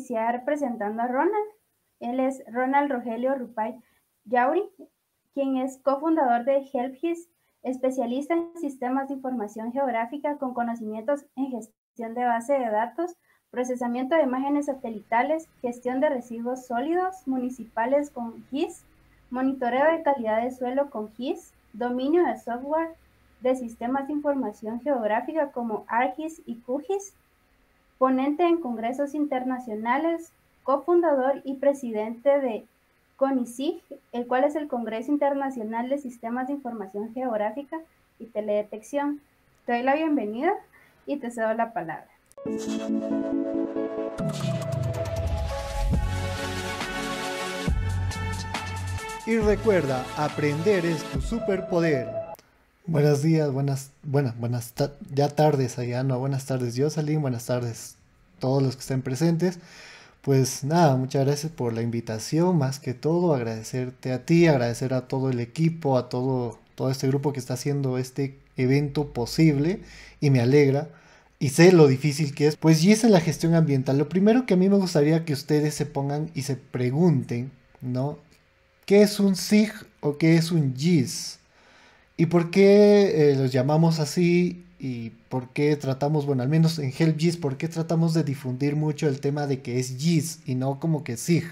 iniciar presentando a Ronald. Él es Ronald Rogelio Rupay Yauri, quien es cofundador de HelpGIS, especialista en sistemas de información geográfica con conocimientos en gestión de base de datos, procesamiento de imágenes satelitales, gestión de residuos sólidos municipales con GIS, monitoreo de calidad de suelo con GIS, dominio de software de sistemas de información geográfica como ArcGIS y QGIS, ponente en congresos internacionales, cofundador y presidente de CONICIG, el cual es el Congreso Internacional de Sistemas de Información Geográfica y Teledetección. Te doy la bienvenida y te cedo la palabra. Y recuerda, aprender es tu superpoder. Buenos días, buenas, bueno, buenas ya tardes allá, no, buenas tardes Jocelyn, buenas tardes todos los que estén presentes. Pues nada, muchas gracias por la invitación, más que todo agradecerte a ti, agradecer a todo el equipo, a todo, todo este grupo que está haciendo este evento posible y me alegra y sé lo difícil que es. Pues y en la gestión ambiental. Lo primero que a mí me gustaría que ustedes se pongan y se pregunten, ¿no? ¿Qué es un SIG o qué es un GIS? ¿Y por qué eh, los llamamos así? ¿Y por qué tratamos, bueno, al menos en Help por qué tratamos de difundir mucho el tema de que es Gis y no como que SIG?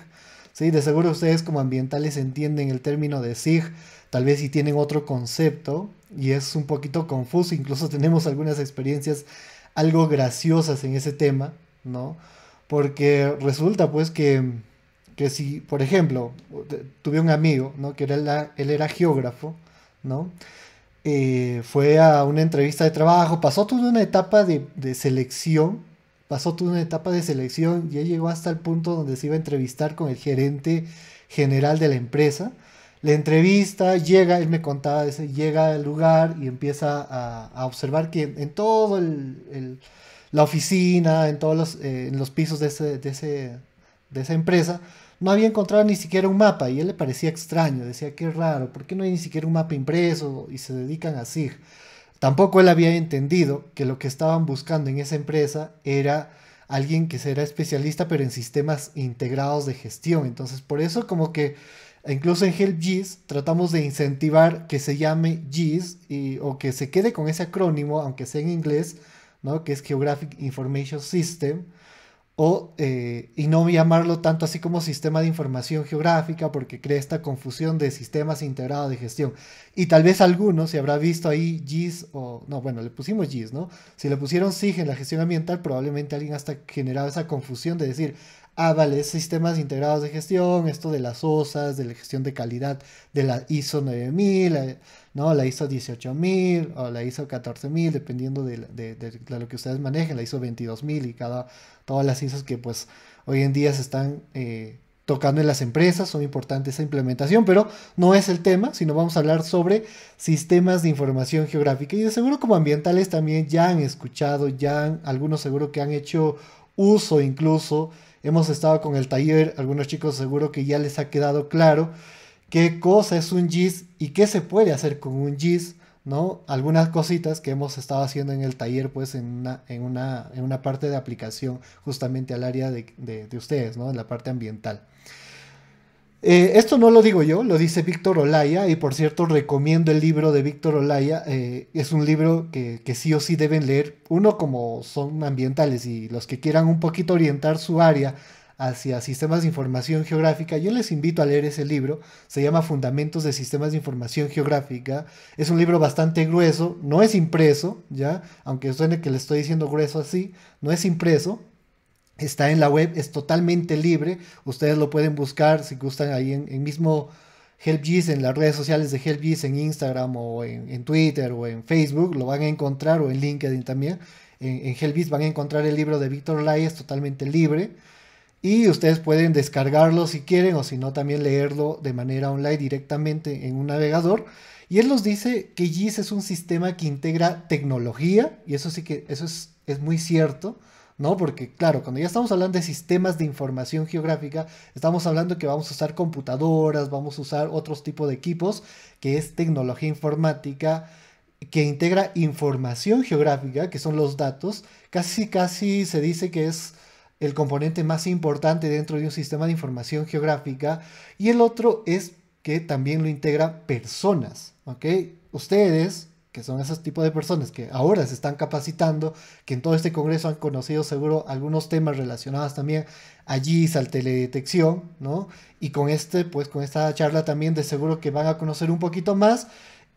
Sí, de seguro ustedes como ambientales entienden el término de SIG, tal vez si tienen otro concepto y es un poquito confuso, incluso tenemos algunas experiencias algo graciosas en ese tema, ¿no? Porque resulta pues que, que si, por ejemplo, tuve un amigo, ¿no? Que era él era geógrafo, eh, fue a una entrevista de trabajo, pasó toda una etapa de, selección, pasó toda una etapa de selección, ya llegó hasta el punto donde se iba a entrevistar con el gerente general de la empresa. La entrevista llega, él me contaba, llega al lugar y empieza a, observar que en, toda todo la oficina, en todos los, eh, pisos de esa empresa, no había encontrado ni siquiera un mapa y él le parecía extraño, decía qué raro, ¿por qué no hay ni siquiera un mapa impreso y se dedican a SIG? Tampoco él había entendido que lo que estaban buscando en esa empresa era alguien que será especialista pero en sistemas integrados de gestión. Entonces por eso como que incluso en Help GIS tratamos de incentivar que se llame GIS o que se quede con ese acrónimo, aunque sea en inglés, ¿no? que es Geographic Information System o, eh, y no llamarlo tanto así como sistema de información geográfica porque crea esta confusión de sistemas integrados de gestión. Y tal vez algunos, se habrá visto ahí GIS o, no, bueno, le pusimos GIS, ¿no? Si le pusieron SIG en la gestión ambiental, probablemente alguien hasta generado esa confusión de decir, ah, vale, sistemas integrados de gestión, esto de las OSAS, de la gestión de calidad de la ISO 9000, ¿no? La ISO 18000 o la ISO 14000, dependiendo de, lo que ustedes manejen, la ISO 22000 y cada, todas las ISOs que pues hoy en día se están... Eh, tocando en las empresas, son importantes esa implementación, pero no es el tema, sino vamos a hablar sobre sistemas de información geográfica y de seguro como ambientales también ya han escuchado, ya algunos seguro que han hecho uso incluso Hemos estado con el taller, algunos chicos seguro que ya les ha quedado claro qué cosa es un GIS y qué se puede hacer con un GIS, ¿no? Algunas cositas que hemos estado haciendo en el taller, pues en una, en una, parte de aplicación justamente al área de, de, de ustedes, ¿no? En la parte ambiental. Eh, esto no lo digo yo, lo dice Víctor Olaya, y por cierto recomiendo el libro de Víctor Olaya, eh, es un libro que, que, sí o sí deben leer, uno como son ambientales y los que quieran un poquito orientar su área hacia sistemas de información geográfica, yo les invito a leer ese libro, se llama Fundamentos de Sistemas de Información Geográfica, es un libro bastante grueso, no es impreso, ya, aunque suene que le estoy diciendo grueso así, no es impreso, Está en la web, es totalmente libre. Ustedes lo pueden buscar si gustan ahí en, el mismo HelpGIS, en las redes sociales de HelpGIS, en Instagram o en, Twitter o en Facebook, lo van a encontrar o en LinkedIn también. En, en HelpGIS van a encontrar el libro de Víctor Lai, es totalmente libre. Y ustedes pueden descargarlo si quieren o si no también leerlo de manera online directamente en un navegador. Y él nos dice que GIS es un sistema que integra tecnología, y eso sí que eso es, es muy cierto, ¿no? Porque claro, cuando ya estamos hablando de sistemas de información geográfica, estamos hablando que vamos a usar computadoras, vamos a usar otros tipos de equipos, que es tecnología informática que integra información geográfica, que son los datos, casi casi se dice que es el componente más importante dentro de un sistema de información geográfica y el otro es que también lo integra personas, ¿ok? Ustedes que son esos tipos de personas que ahora se están capacitando, que en todo este Congreso han conocido seguro algunos temas relacionados también allí GIS, al teledetección, ¿no? Y con este, pues con esta charla también de seguro que van a conocer un poquito más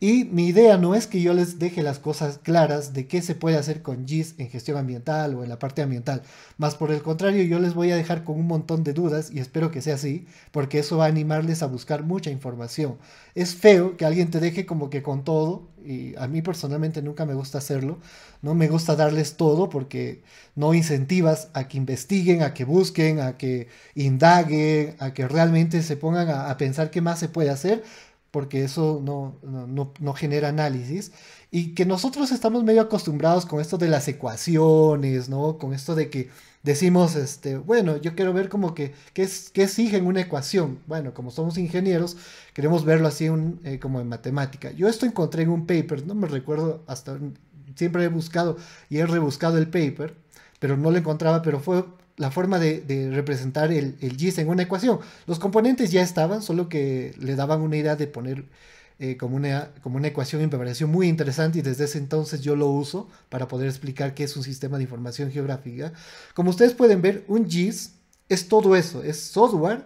y mi idea no es que yo les deje las cosas claras de qué se puede hacer con GIS en gestión ambiental o en la parte ambiental. Más por el contrario, yo les voy a dejar con un montón de dudas y espero que sea así, porque eso va a animarles a buscar mucha información. Es feo que alguien te deje como que con todo, y a mí personalmente nunca me gusta hacerlo. No me gusta darles todo porque no incentivas a que investiguen, a que busquen, a que indaguen, a que realmente se pongan a, a pensar qué más se puede hacer porque eso no, no, no, genera análisis, y que nosotros estamos medio acostumbrados con esto de las ecuaciones, ¿no? Con esto de que decimos, este, bueno, yo quiero ver como que, ¿qué, es, exige en una ecuación? Bueno, como somos ingenieros, queremos verlo así un, eh, como en matemática. Yo esto encontré en un paper, no me recuerdo hasta, siempre he buscado y he rebuscado el paper, pero no lo encontraba, pero fue la forma de, representar el, GIS en una ecuación. Los componentes ya estaban, solo que le daban una idea de poner eh, como, una, como una ecuación y me muy interesante y desde ese entonces yo lo uso para poder explicar qué es un sistema de información geográfica. Como ustedes pueden ver, un GIS es todo eso, es software,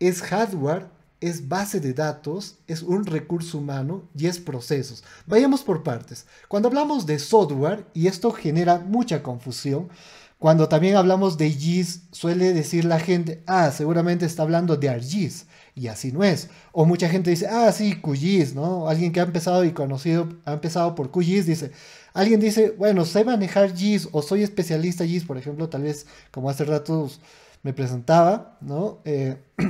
es hardware, es base de datos, es un recurso humano y es procesos. Vayamos por partes. Cuando hablamos de software, y esto genera mucha confusión, cuando también hablamos de GIS suele decir la gente, ah, seguramente está hablando de argis y así no es. O mucha gente dice, ah, sí, QGIS ¿no? Alguien que ha empezado y conocido, ha empezado por QGIS dice, alguien dice, bueno, sé manejar GIS o soy especialista GIS por ejemplo, tal vez como hace rato me presentaba, ¿no? Eh,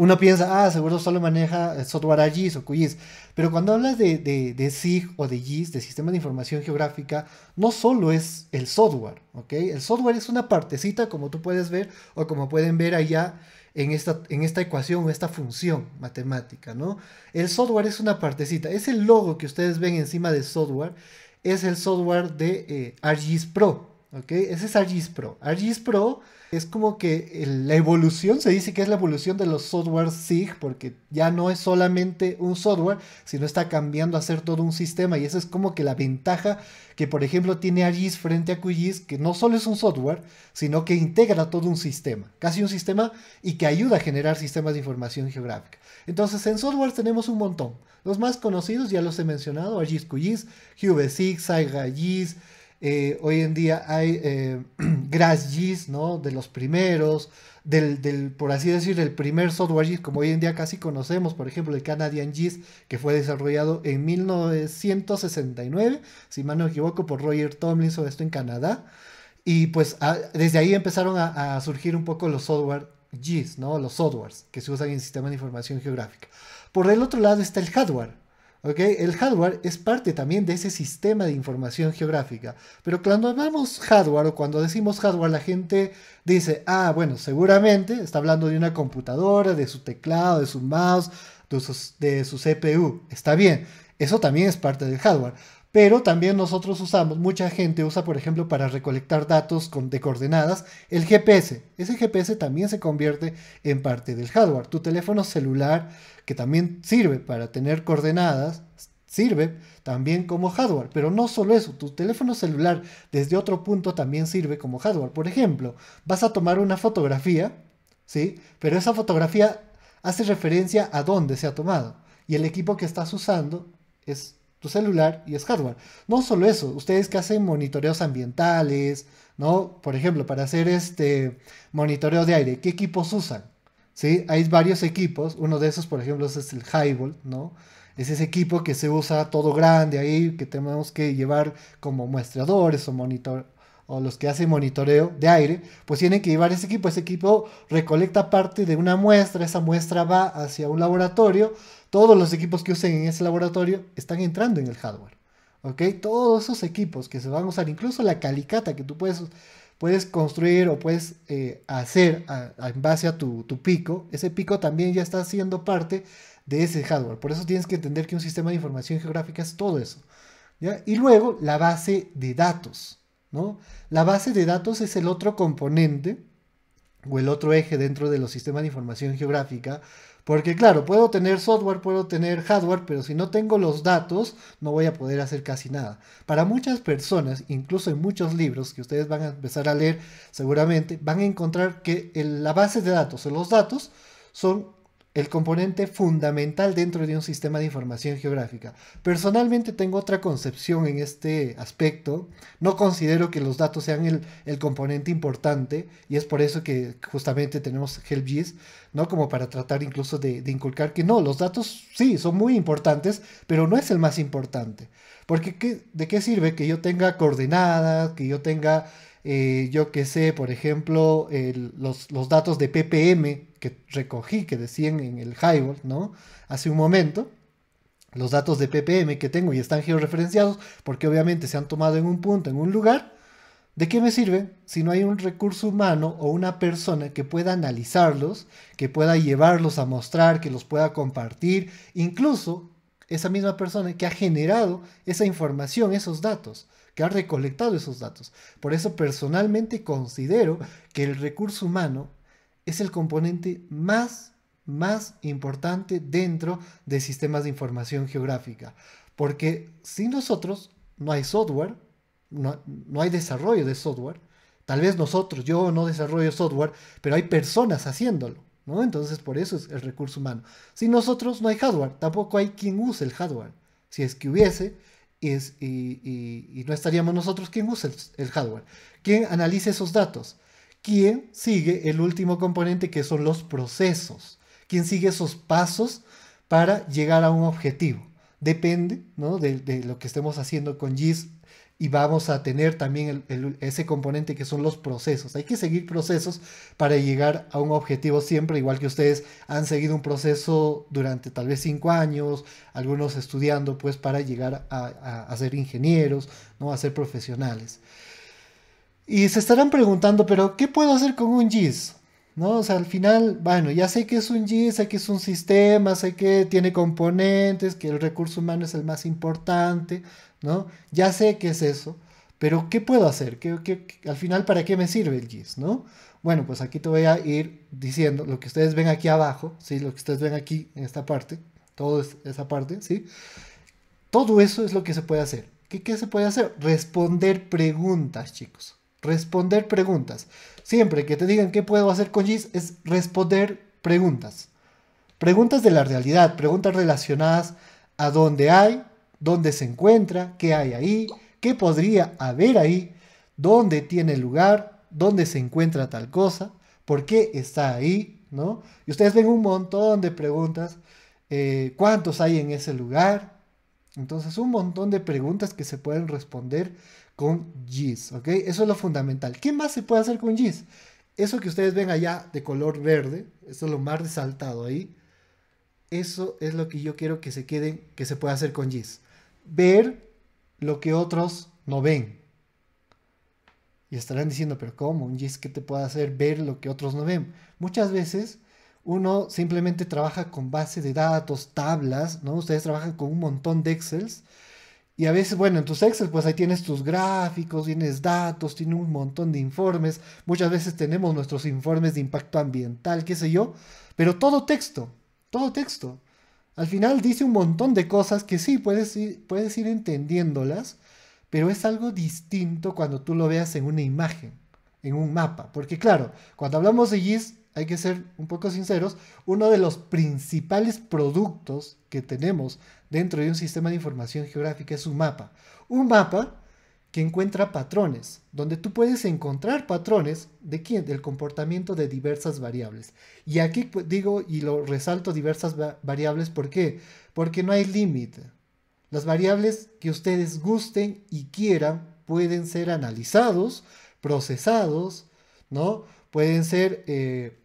uno piensa, ah, seguro solo maneja eh, software AGIS o QGIS. Pero cuando hablas de, de, SIG o de GIS, de Sistema de Información Geográfica, no solo es el software, ¿ok? El software es una partecita, como tú puedes ver o como pueden ver allá en esta, en esta ecuación o esta función matemática, ¿no? El software es una partecita. es el logo que ustedes ven encima de software es el software de eh, Pro, ese es ArcGIS Pro. ArcGIS Pro es como que la evolución, se dice que es la evolución de los softwares SIG, porque ya no es solamente un software, sino está cambiando a ser todo un sistema. Y esa es como que la ventaja que, por ejemplo, tiene ArcGIS frente a QGIS, que no solo es un software, sino que integra todo un sistema, casi un sistema, y que ayuda a generar sistemas de información geográfica. Entonces, en software tenemos un montón. Los más conocidos ya los he mencionado, ArcGIS QGIS, QVSIG, GIS eh, hoy en día hay eh, Grass GIS, ¿no? De los primeros, del, por así decir, el primer software GIS, como hoy en día casi conocemos, por ejemplo, el Canadian GIS, que fue desarrollado en 1969, si mal no me equivoco, por Roger Tomlinson, esto en Canadá. Y pues ah, desde ahí empezaron a, surgir un poco los software GIS, ¿no? Los softwares que se usan en sistemas de información geográfica. Por el otro lado está el hardware, el hardware es parte también de ese sistema de información geográfica. Pero cuando hablamos hardware o cuando decimos hardware, la gente dice, ah, bueno, seguramente está hablando de una computadora, de su teclado, de su mouse, de su CPU. Está bien, eso también es parte del hardware. Pero también nosotros usamos, mucha gente usa, por ejemplo, para recolectar datos de coordenadas, el GPS. Ese GPS también se convierte en parte del hardware. Tu teléfono celular, que también sirve para tener coordenadas, sirve también como hardware. Pero no solo eso, tu teléfono celular desde otro punto también sirve como hardware. Por ejemplo, vas a tomar una fotografía, ¿sí? Pero esa fotografía hace referencia a dónde se ha tomado. Y el equipo que estás usando es tu celular y es hardware. No solo eso, ustedes que hacen monitoreos ambientales, ¿no? Por ejemplo, para hacer este monitoreo de aire, ¿qué equipos usan? ¿Sí? Hay varios equipos, uno de esos, por ejemplo, es el Highball, ¿no? Es ese equipo que se usa todo grande ahí, que tenemos que llevar como muestreadores o monitor o los que hacen monitoreo de aire, pues tienen que llevar ese equipo. Ese equipo recolecta parte de una muestra, esa muestra va hacia un laboratorio todos los equipos que usen en ese laboratorio están entrando en el hardware. ¿ok? Todos esos equipos que se van a usar, incluso la calicata que tú puedes, puedes construir o puedes eh, hacer en base a tu, tu, pico, ese pico también ya está siendo parte de ese hardware. Por eso tienes que entender que un sistema de información geográfica es todo eso. ¿ya? Y luego la base de datos. ¿no? La base de datos es el otro componente o el otro eje dentro de los sistemas de información geográfica porque claro, puedo tener software, puedo tener hardware, pero si no tengo los datos, no voy a poder hacer casi nada. Para muchas personas, incluso en muchos libros que ustedes van a empezar a leer seguramente, van a encontrar que la base de datos o los datos son el componente fundamental dentro de un sistema de información geográfica. Personalmente tengo otra concepción en este aspecto. No considero que los datos sean el, componente importante y es por eso que justamente tenemos HelpGIS, ¿no? Como para tratar incluso de, inculcar que no, los datos sí son muy importantes, pero no es el más importante. Porque ¿de qué sirve que yo tenga coordenadas, que yo tenga, eh, yo qué sé, por ejemplo, los, los datos de PPM? que recogí, que decían en el Highball, ¿no? Hace un momento, los datos de ppm que tengo y están georreferenciados, porque obviamente se han tomado en un punto, en un lugar, ¿de qué me sirve si no hay un recurso humano o una persona que pueda analizarlos, que pueda llevarlos a mostrar, que los pueda compartir, incluso esa misma persona que ha generado esa información, esos datos? que ha recolectado esos datos. Por eso personalmente considero que el recurso humano es el componente más, más importante dentro de sistemas de información geográfica, porque si nosotros no hay software, no, hay desarrollo de software, tal vez nosotros, yo no desarrollo software, pero hay personas haciéndolo. Entonces por eso es el recurso humano. Si nosotros no hay hardware, tampoco hay quien use el hardware. Si es que hubiese, y, es, y, no estaríamos nosotros quien use el, hardware, ¿quién analice esos datos, ¿Quién sigue el último componente que son los procesos, ¿Quién sigue esos pasos para llegar a un objetivo. Depende de, lo que estemos haciendo con GIS y vamos a tener también ese componente que son los procesos. Hay que seguir procesos para llegar a un objetivo siempre, igual que ustedes han seguido un proceso durante tal vez cinco años, algunos estudiando pues para llegar a, ser ingenieros, ¿no? a ser profesionales. Y se estarán preguntando, pero ¿qué puedo hacer con un GIS? ¿No? O sea, al final, bueno, ya sé que es un GIS, sé que es un sistema, sé que tiene componentes, que el recurso humano es el más importante, ¿no? Ya sé que es eso, pero ¿qué puedo hacer? Que, al final, ¿para qué me sirve el GIS, no? Bueno, pues aquí te voy a ir diciendo lo que ustedes ven aquí abajo, ¿sí? Lo que ustedes ven aquí en esta parte, toda esa parte, ¿sí? Todo eso es lo que se puede hacer. ¿Qué se puede hacer? Responder preguntas, chicos. Responder preguntas. Siempre que te digan qué puedo hacer con GIS es responder preguntas. Preguntas de la realidad, preguntas relacionadas a dónde hay, dónde se encuentra, qué hay ahí, qué podría haber ahí, dónde tiene lugar, dónde se encuentra tal cosa, por qué está ahí, ¿no? Y ustedes ven un montón de preguntas, eh, cuántos hay en ese lugar. Entonces, un montón de preguntas que se pueden responder con GIS, ¿ok? Eso es lo fundamental. ¿Qué más se puede hacer con GIS? Eso que ustedes ven allá de color verde, eso es lo más resaltado ahí. Eso es lo que yo quiero que se queden, que se pueda hacer con GIS. Ver lo que otros no ven. Y estarán diciendo, pero ¿cómo? ¿Un GIS que te puede hacer ver lo que otros no ven? Muchas veces uno simplemente trabaja con base de datos, tablas, ¿no? Ustedes trabajan con un montón de Excels y a veces, bueno, en tus Excel, pues ahí tienes tus gráficos, tienes datos, tienes un montón de informes. Muchas veces tenemos nuestros informes de impacto ambiental, qué sé yo. Pero todo texto, todo texto. Al final dice un montón de cosas que sí, puedes ir, puedes ir entendiéndolas, pero es algo distinto cuando tú lo veas en una imagen, en un mapa. Porque claro, cuando hablamos de GIS, hay que ser un poco sinceros, uno de los principales productos que tenemos dentro de un sistema de información geográfica es un mapa. Un mapa que encuentra patrones, donde tú puedes encontrar patrones de quién, del comportamiento de diversas variables. Y aquí digo y lo resalto diversas variables, ¿por qué? Porque no hay límite. Las variables que ustedes gusten y quieran pueden ser analizados, procesados, ¿no? Pueden ser eh,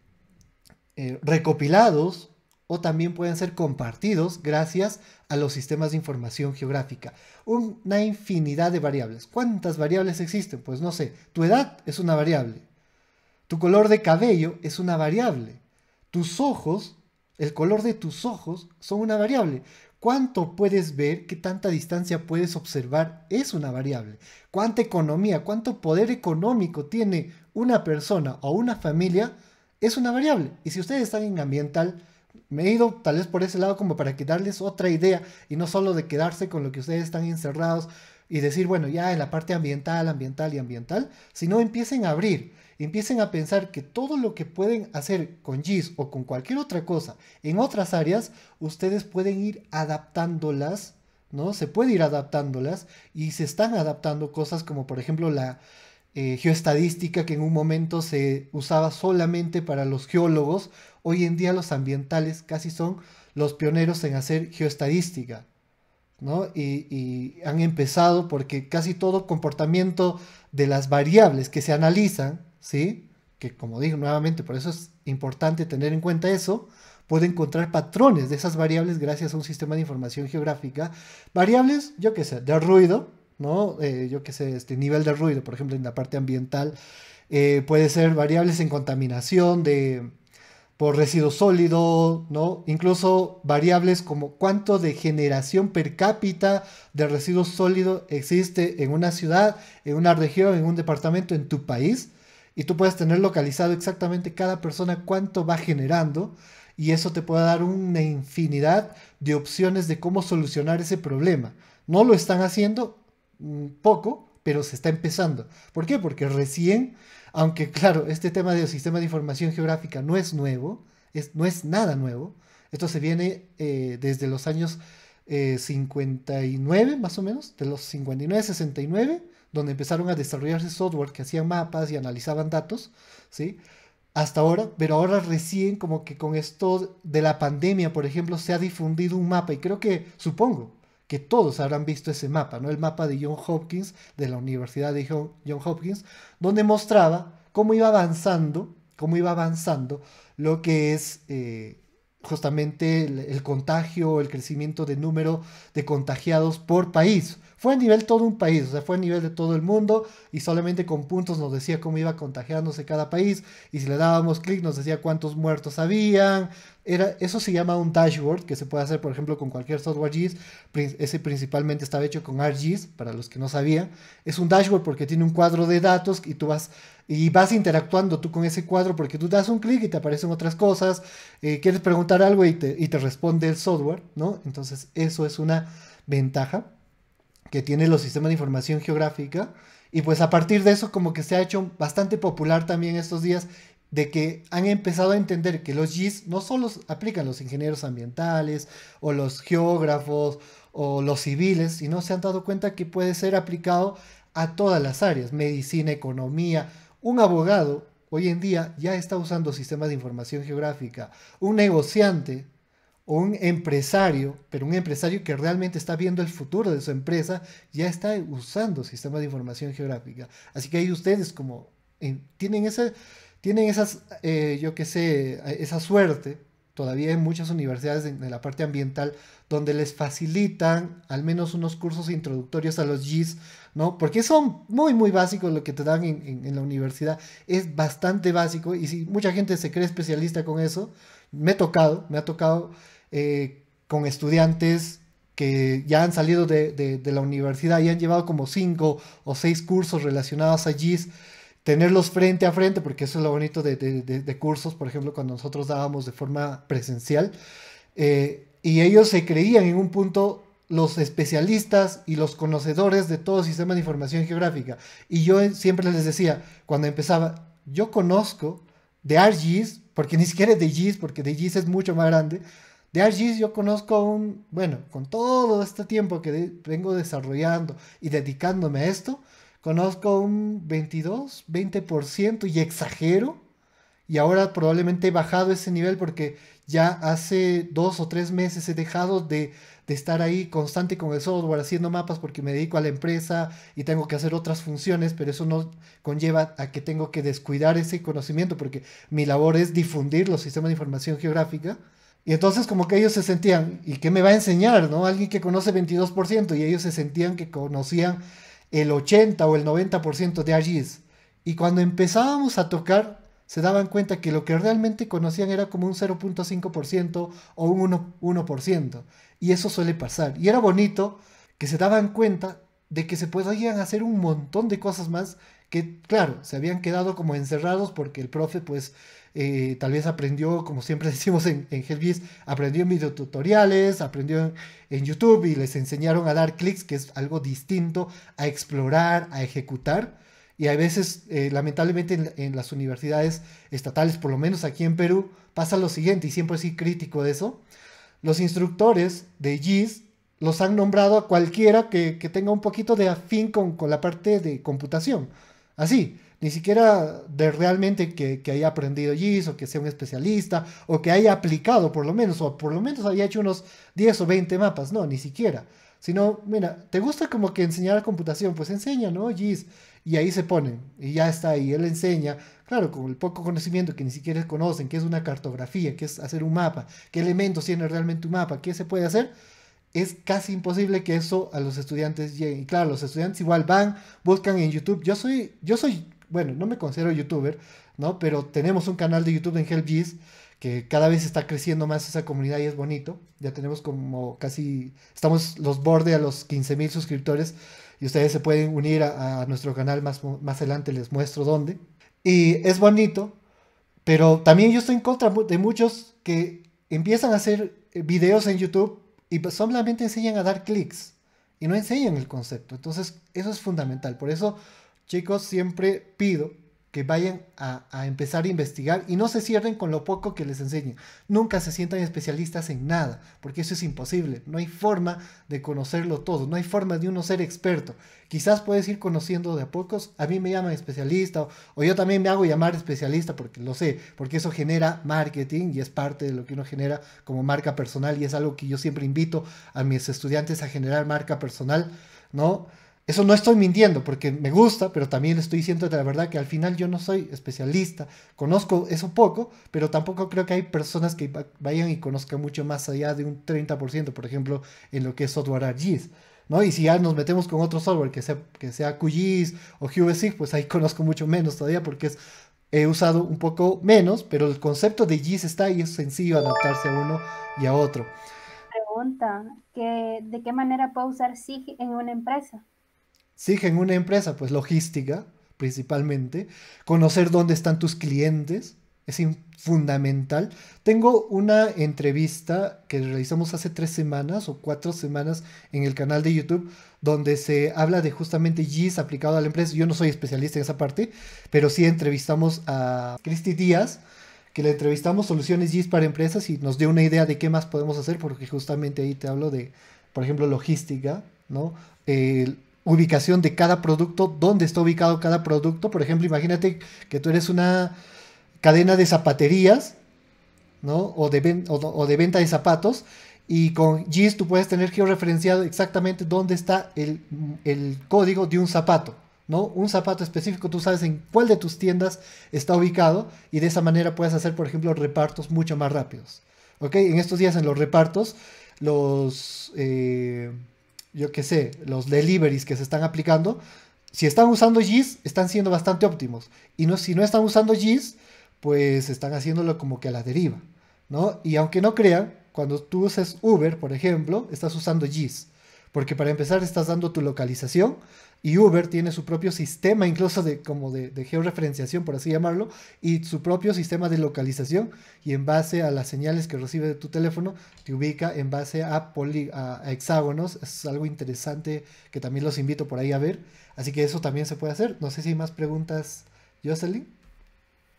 eh, recopilados o también pueden ser compartidos gracias a los sistemas de información geográfica. Una infinidad de variables. ¿Cuántas variables existen? Pues no sé. Tu edad es una variable. Tu color de cabello es una variable. Tus ojos, el color de tus ojos son una variable. ¿Cuánto puedes ver? ¿Qué tanta distancia puedes observar? Es una variable. ¿Cuánta economía, cuánto poder económico tiene una persona o una familia? es una variable. Y si ustedes están en ambiental, me he ido tal vez por ese lado como para que darles otra idea y no solo de quedarse con lo que ustedes están encerrados y decir, bueno, ya en la parte ambiental, ambiental y ambiental, sino empiecen a abrir, empiecen a pensar que todo lo que pueden hacer con GIS o con cualquier otra cosa en otras áreas, ustedes pueden ir adaptándolas, ¿no? Se puede ir adaptándolas y se están adaptando cosas como por ejemplo la, eh, geoestadística que en un momento se usaba solamente para los geólogos, hoy en día los ambientales casi son los pioneros en hacer geoestadística. ¿no? Y, han empezado porque casi todo comportamiento de las variables que se analizan, ¿sí? que como digo nuevamente, por eso es importante tener en cuenta eso, puede encontrar patrones de esas variables gracias a un sistema de información geográfica. Variables, yo qué sé, de ruido, ¿no? Eh, yo qué sé, este nivel de ruido, por ejemplo, en la parte ambiental, eh, puede ser variables en contaminación de por residuo sólido, ¿no? Incluso variables como cuánto de generación per cápita de residuos sólidos existe en una ciudad, en una región, en un departamento, en tu país. Y tú puedes tener localizado exactamente cada persona cuánto va generando y eso te puede dar una infinidad de opciones de cómo solucionar ese problema. No lo están haciendo, Mm, poco, pero se está empezando. ¿Por qué? Porque recién, aunque claro, este tema del sistema de información geográfica no es nuevo, es, no es nada nuevo, esto se viene eh, desde los años 59, eh, más o menos, de los 59, 69, donde empezaron a desarrollarse software que hacían mapas y analizaban datos, ¿sí? Hasta ahora, pero ahora recién como que con esto de la pandemia, por ejemplo, se ha difundido un mapa y creo que, supongo, que todos habrán visto ese mapa, ¿no? El mapa de John Hopkins, de la Universidad de John Hopkins, donde mostraba cómo iba avanzando, cómo iba avanzando lo que es eh, justamente el, el, contagio, el crecimiento de número de contagiados por país. Fue a nivel todo un país, o sea, fue a nivel de todo el mundo y solamente con puntos nos decía cómo iba contagiándose cada país y si le dábamos clic nos decía cuántos muertos habían. Era, eso se llama un dashboard que se puede hacer, por ejemplo, con cualquier software GIS. Ese principalmente estaba hecho con ArcGIS, para los que no sabían. Es un dashboard porque tiene un cuadro de datos y tú vas y vas interactuando tú con ese cuadro porque tú das un clic y te aparecen otras cosas, eh, quieres preguntar algo y te, y te responde el software, ¿no? Entonces eso es una ventaja que tiene los sistemas de información geográfica. Y pues a partir de eso como que se ha hecho bastante popular también estos días de que han empezado a entender que los GIS no solo aplican los ingenieros ambientales o los geógrafos o los civiles, sino se han dado cuenta que puede ser aplicado a todas las áreas, medicina, economía. Un abogado hoy en día ya está usando sistemas de información geográfica. Un negociante un empresario, pero un empresario que realmente está viendo el futuro de su empresa, ya está usando sistemas de información geográfica. Así que ahí ustedes como tienen, esa, tienen esas, eh, yo qué sé, esa suerte, todavía en muchas universidades en, la parte ambiental, donde les facilitan al menos unos cursos introductorios a los GIS, ¿no? Porque son muy, muy básicos lo que te dan en, la universidad, es bastante básico y si mucha gente se cree especialista con eso, me he tocado, me ha tocado eh, con estudiantes que ya han salido de, de, de, la universidad y han llevado como cinco o seis cursos relacionados a GIS, tenerlos frente a frente, porque eso es lo bonito de, de cursos, por ejemplo, cuando nosotros dábamos de forma presencial, eh, y ellos se creían en un punto los especialistas y los conocedores de todo sistema de información geográfica. Y yo siempre les decía, cuando empezaba, yo conozco de ArcGIS, porque ni siquiera es de GIS, porque de GIS es mucho más grande, de ArcGIS yo conozco un, bueno, con todo este tiempo que vengo desarrollando y dedicándome a esto, conozco un 22, 20% y exagero. Y ahora probablemente he bajado ese nivel porque ya hace dos o tres meses he dejado de, de estar ahí constante con el software, haciendo mapas porque me dedico a la empresa y tengo que hacer otras funciones, pero eso no conlleva a que tengo que descuidar ese conocimiento porque mi labor es difundir los sistemas de información geográfica y entonces como que ellos se sentían, ¿y qué me va a enseñar? ¿no? Alguien que conoce 22% y ellos se sentían que conocían el 80 o el 90% de allí. Y cuando empezábamos a tocar, se daban cuenta que lo que realmente conocían era como un 0.5% o un 1%. Y eso suele pasar. Y era bonito que se daban cuenta de que se podían hacer un montón de cosas más que, claro, se habían quedado como encerrados porque el profe pues eh, tal vez aprendió, como siempre decimos en, en aprendió en videotutoriales, aprendió en, YouTube y les enseñaron a dar clics, que es algo distinto, a explorar, a ejecutar. Y a veces, eh, lamentablemente, en, las universidades estatales, por lo menos aquí en Perú, pasa lo siguiente, y siempre soy crítico de eso. Los instructores de GIS los han nombrado a cualquiera que, tenga un poquito de afín con, con la parte de computación. Así, ni siquiera de realmente que, haya aprendido GIS o que sea un especialista o que haya aplicado por lo menos, o por lo menos había hecho unos 10 o 20 mapas, no, ni siquiera. Sino, mira, ¿te gusta como que enseñar computación? Pues enseña, ¿no? GIS. Y ahí se pone y ya está ahí, él enseña, claro, con el poco conocimiento que ni siquiera conocen, qué es una cartografía, qué es hacer un mapa, qué elementos tiene realmente un mapa, qué se puede hacer, es casi imposible que eso a los estudiantes llegue. Y claro, los estudiantes igual van, buscan en YouTube, yo soy, yo soy bueno, no me considero youtuber, ¿no? Pero tenemos un canal de YouTube en Help que cada vez está creciendo más esa comunidad y es bonito. Ya tenemos como casi, estamos los borde a los 15 mil suscriptores y ustedes se pueden unir a, nuestro canal más, más adelante, les muestro dónde. Y es bonito, pero también yo estoy en contra de muchos que empiezan a hacer videos en YouTube y pues solamente enseñan a dar clics y no enseñan el concepto. Entonces, eso es fundamental. Por eso chicos, siempre pido que vayan a, empezar a investigar y no se cierren con lo poco que les enseñen. Nunca se sientan especialistas en nada, porque eso es imposible. No hay forma de conocerlo todo, no hay forma de uno ser experto. Quizás puedes ir conociendo de a pocos. A mí me llaman especialista o, o yo también me hago llamar especialista porque lo sé, porque eso genera marketing y es parte de lo que uno genera como marca personal y es algo que yo siempre invito a mis estudiantes a generar marca personal, ¿no? Eso no estoy mintiendo porque me gusta, pero también estoy diciendo la verdad que al final yo no soy especialista, conozco eso poco, pero tampoco creo que hay personas que vayan y conozcan mucho más allá de un 30%, por ejemplo, en lo que es software ArcGIS. ¿no? Y si ya nos metemos con otro software que sea, que sea QGIS o QVSIG pues ahí conozco mucho menos todavía porque he usado un poco menos, pero el concepto de GIS está y es sencillo adaptarse a uno y a otro. Pregunta, ¿de qué manera puedo usar SIG en una empresa? ¿Sí, en una empresa, pues logística principalmente, conocer dónde están tus clientes, es fundamental. Tengo una entrevista que realizamos hace tres semanas o cuatro semanas en el canal de YouTube, donde se habla de justamente GIS aplicado a la empresa. Yo no soy especialista en esa parte, pero sí entrevistamos a Cristi Díaz, que le entrevistamos soluciones GIS para empresas y nos dio una idea de qué más podemos hacer, porque justamente ahí te hablo de, por ejemplo, logística, ¿no? el ubicación de cada producto, dónde está ubicado cada producto. Por ejemplo, imagínate que tú eres una cadena de zapaterías, ¿no? O de, venta de zapatos. Y con GIS tú puedes tener georreferenciado exactamente dónde está el, código de un zapato, ¿no? Un zapato específico, tú sabes en cuál de tus tiendas está ubicado y de esa manera puedes hacer, por ejemplo, repartos mucho más rápidos. ¿Ok? En estos días en los repartos, los... Eh, yo qué sé, los deliveries que se están aplicando, si están usando GIS, están siendo bastante óptimos. Y no, si no están usando GIS, pues están haciéndolo como que a la deriva, ¿no? Y aunque no crean, cuando tú uses Uber, por ejemplo, estás usando GIS. Porque para empezar estás dando tu localización, y Uber tiene su propio sistema, incluso de, como de, georreferenciación, por así llamarlo, y su propio sistema de localización. Y en base a las señales que recibe de tu teléfono, te ubica en base a, hexágonos. Es algo interesante que también los invito por ahí a ver. Así que eso también se puede hacer. No sé si hay más preguntas, Jocelyn.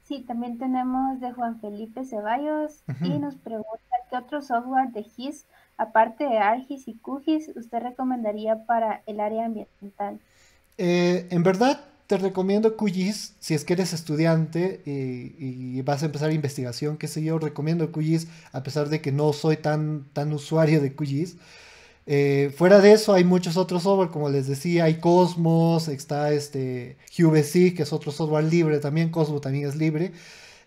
Sí, también tenemos de Juan Felipe Ceballos y nos pregunta qué otro software de GIS aparte de Argis y QGIS, usted recomendaría para el área ambiental? Eh, en verdad, te recomiendo QGIS si es que eres estudiante y, vas a empezar investigación, qué sé yo, recomiendo QGIS a pesar de que no soy tan, tan usuario de QGIS. Eh, fuera de eso hay muchos otros software, como les decía, hay Cosmos, está este QVC, que es otro software libre también, Cosmos también es libre.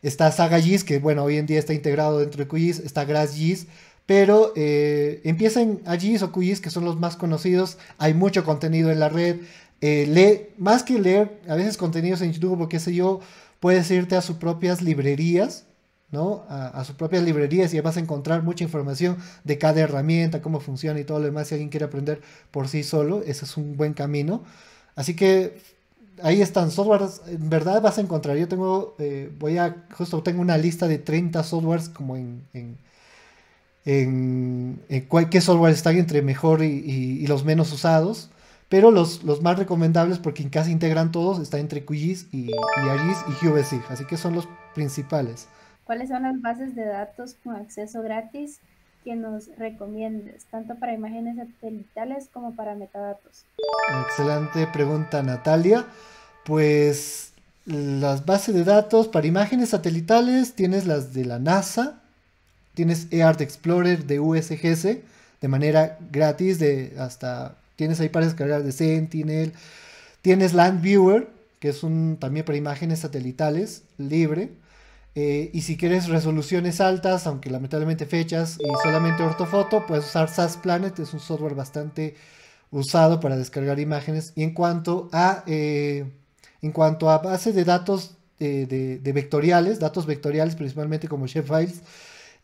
Está SagaGIS, que bueno, hoy en día está integrado dentro de QGIS, está GrassGIS, pero eh, empiecen allí Sokuyis, que son los más conocidos, hay mucho contenido en la red, eh, lee, más que leer a veces contenidos en YouTube o qué sé yo, puedes irte a sus propias librerías, ¿no? A, sus propias librerías y vas a encontrar mucha información de cada herramienta, cómo funciona y todo lo demás, si alguien quiere aprender por sí solo, ese es un buen camino. Así que ahí están softwares, en verdad vas a encontrar, yo tengo, eh, voy a, justo tengo una lista de 30 softwares como en en, en qué software está entre mejor y, los menos usados. Pero los, más recomendables, porque en casa integran todos, está entre QGIS y, y ARIS y QVSIG. Así que son los principales. ¿Cuáles son las bases de datos con acceso gratis que nos recomiendes, tanto para imágenes satelitales como para metadatos? Excelente pregunta, Natalia. Pues las bases de datos para imágenes satelitales tienes las de la NASA, tienes eArt Explorer de USGS de manera gratis, de hasta tienes ahí para descargar de Sentinel, tienes Land Viewer, que es un también para imágenes satelitales, libre. Eh, y si quieres resoluciones altas, aunque lamentablemente fechas y solamente ortofoto, puedes usar SAS Planet, es un software bastante usado para descargar imágenes. Y en cuanto a, eh, en cuanto a base de datos eh, de, vectoriales, datos vectoriales principalmente como shapefiles,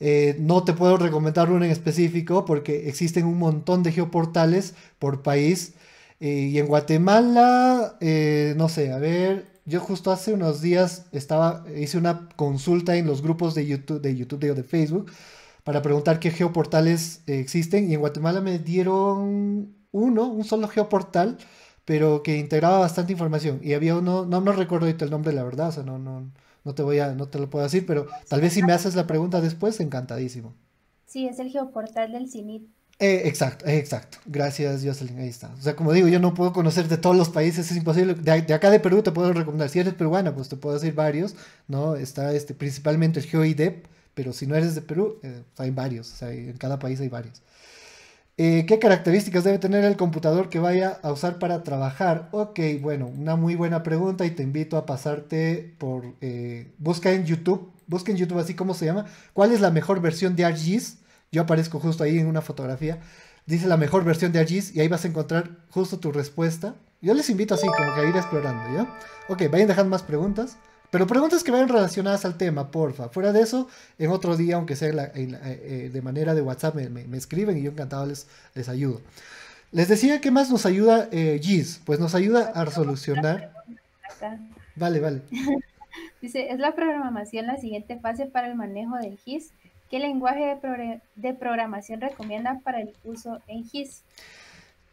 eh, no te puedo recomendar uno en específico porque existen un montón de geoportales por país. Eh, y en Guatemala, eh, no sé, a ver, yo justo hace unos días estaba, hice una consulta en los grupos de YouTube, de YouTube, de Facebook, para preguntar qué geoportales existen. Y en Guatemala me dieron uno, un solo geoportal, pero que integraba bastante información. Y había uno, no, me recuerdo el nombre, la verdad, o sea, no, no, no te voy a, no te lo puedo decir, pero tal vez si me haces la pregunta después, encantadísimo. Sí, es el geoportal del CINIT. Eh, exacto, eh, exacto. Gracias, Jocelyn. Ahí está. O sea, como digo, yo no puedo conocer de todos los países, es imposible. De, acá de Perú te puedo recomendar. Si eres peruana, pues te puedo decir varios, ¿no? Está este, principalmente el GeoIDEP, pero si no eres de Perú, eh, hay varios. O sea, en cada país hay varios. Eh, ¿Qué características debe tener el computador que vaya a usar para trabajar? Ok, bueno, una muy buena pregunta y te invito a pasarte por... Eh, busca en YouTube, busca en YouTube así como se llama. ¿Cuál es la mejor versión de ArcGIS? Yo aparezco justo ahí en una fotografía. Dice la mejor versión de ArcGIS y ahí vas a encontrar justo tu respuesta. Yo les invito así, como que a ir explorando, ¿ya? Ok, vayan dejando más preguntas. Pero preguntas que vayan relacionadas al tema, porfa. Fuera de eso, en otro día, aunque sea eh, eh, de manera de WhatsApp, me, escriben y yo encantado les, les ayudo. Les decía ¿qué más nos ayuda eh, GIS? pues nos ayuda a solucionar... Vale, vale. Dice, es la programación la siguiente fase para el manejo del GIS. ¿Qué lenguaje de, programación recomienda para el uso en GIS?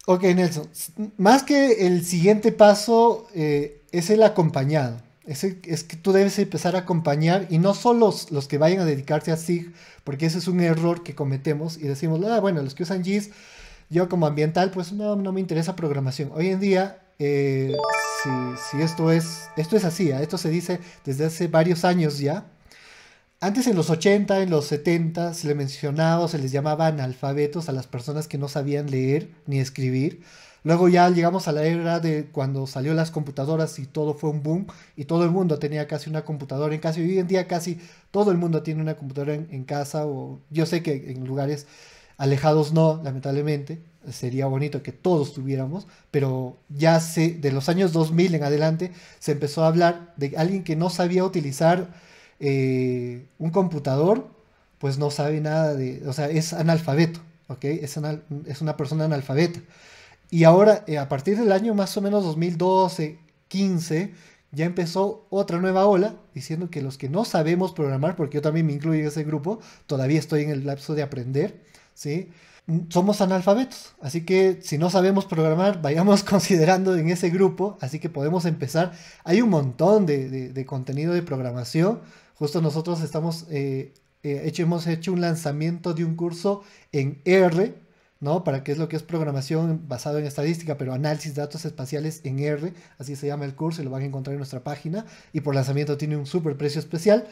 Ok, Nelson. Más que el siguiente paso es el acompañado. Es, que tú debes empezar a acompañar y no solo los, que vayan a dedicarse a SIG, porque ese es un error que cometemos y decimos, ah, bueno, los que usan GIS, yo como ambiental, pues no, me interesa programación. Hoy en día, eh, si, esto es, esto es así, a ¿ah? esto se dice desde hace varios años ya. Antes en los 80, en los 70, se le mencionaba se les llamaba analfabetos a las personas que no sabían leer ni escribir Luego ya llegamos a la era de cuando salió las computadoras y todo fue un boom y todo el mundo tenía casi una computadora en casa y hoy en día casi todo el mundo tiene una computadora en, casa o yo sé que en lugares alejados no, lamentablemente, sería bonito que todos tuviéramos, pero ya sé, de los años 2000 en adelante se empezó a hablar de alguien que no sabía utilizar eh, un computador, pues no sabe nada de, o sea, es analfabeto, ¿ok? Es, es una persona analfabeta. Y ahora, eh, a partir del año más o menos 2012, 15, ya empezó otra nueva ola diciendo que los que no sabemos programar, porque yo también me incluyo en ese grupo, todavía estoy en el lapso de aprender, ¿sí? Mm, somos analfabetos, así que si no sabemos programar, vayamos considerando en ese grupo, así que podemos empezar. Hay un montón de, contenido de programación, justo nosotros estamos, eh, eh, hemos hecho un lanzamiento de un curso en R, ¿no? Para qué es lo que es programación basado en estadística, pero análisis de datos espaciales en R, así se llama el curso y lo van a encontrar en nuestra página. Y por lanzamiento tiene un súper precio especial.